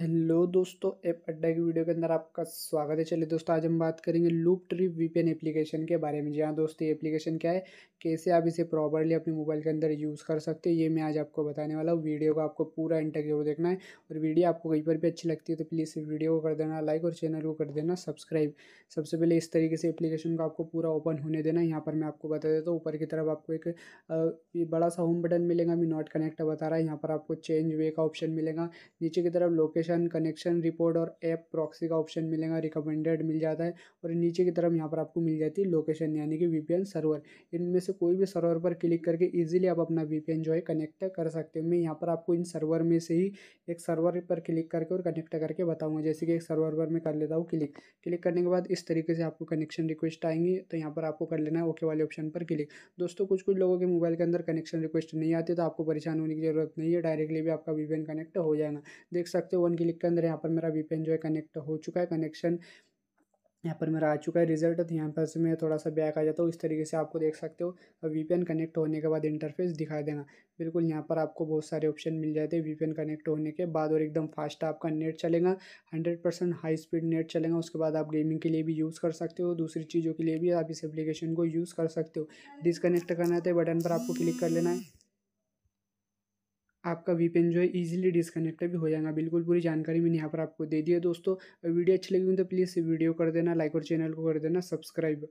hello दोस्तों app अड्डा की वीडियो के अंदर आपका स्वागत है चलिए दोस्तों आज हम बात करेंगे लूप ट्री वीपीएन एप्लीकेशन के बारे में जी हाँ दोस्तों ये एप्लीकेशन क्या है कैसे आप इसे प्रॉपरली अपने मोबाइल के अंदर यूज़ कर सकते हो ये मैं आज आपको बताने वाला हूँ वीडियो को आपको पूरा इंटरव्यू जरूर देखना है और वीडियो आपको कहीं पर भी अच्छी लगती है तो प्लीज़ वीडियो को कर देना लाइक और चैनल को कर देना सब्सक्राइब सबसे पहले इस तरीके से एप्लीकेशन को आपको पूरा ओपन होने देना यहाँ पर मैं आपको बता देता हूँ ऊपर की तरफ आपको एक बड़ा सा होम बटन मिलेगा मैं नॉट कनेक्ट बता रहा है यहाँ पर आपको चेंज वे का ऑप्शन मिलेगा नीचे की तरफ लोकेशन लोकेशन कनेक्शन रिपोर्ट और ऐप प्रॉक्सी का ऑप्शन मिलेगा रिकमेंडेड मिल जाता है और नीचे की तरफ यहाँ पर आपको मिल जाती है लोकेशन यानी कि वीपीएन सर्वर इनमें से कोई भी सर्वर पर क्लिक करके ईजिली आप अपना वीपीएन जो है कनेक्ट कर सकते हो मैं यहाँ पर आपको इन सर्वर में से ही एक सर्वर पर क्लिक करके और कनेक्ट करके बताऊँगा जैसे कि एक सर्वर पर मैं कर लेता हूँ क्लिक क्लिक करने के बाद इस तरीके से आपको कनेक्शन रिक्वेस्ट आएंगी तो यहाँ पर आपको कर लेना है ओके वाले ऑप्शन पर क्लिक दोस्तों कुछ कुछ लोगों के मोबाइल के अंदर कनेक्शन रिक्वेस्ट नहीं आती तो आपको परेशान होने की जरूरत नहीं है डायरेक्टली भी आपका वीपीएन कनेक्ट हो जाएगा देख सकते हो ओपन क्लिक के अंदर यहाँ पर मेरा वीपीएन जो है कनेक्ट हो चुका है कनेक्शन यहाँ पर मेरा आ चुका है रिजल्ट तो यहाँ पर से मैं थोड़ा सा बैक आ जाता हूँ इस तरीके से आपको देख सकते हो और वीपीएन कनेक्ट होने के बाद इंटरफेस दिखाई देना बिल्कुल यहाँ पर आपको बहुत सारे ऑप्शन मिल जाते हैं वीपीएन कनेक्ट होने के बाद और एकदम फास्ट आपका नेट चलेगा hundred percent high speed net चलेगा उसके बाद आप गेमिंग के लिए भी यूज़ कर सकते हो दूसरी चीज़ों के लिए भी आप इस एप्लीकेशन को यूज़ कर सकते हो डिसकनेक्ट करना है तो बटन पर आपको क्लिक कर लेना है आपका वी जो है ईजिली डिसकनेक्ट भी हो जाएगा बिल्कुल पूरी जानकारी मैंने यहाँ पर आपको दे दी है दोस्तों वीडियो अच्छी लगी तो प्लीज़ वीडियो कर देना लाइक और चैनल को कर देना सब्सक्राइब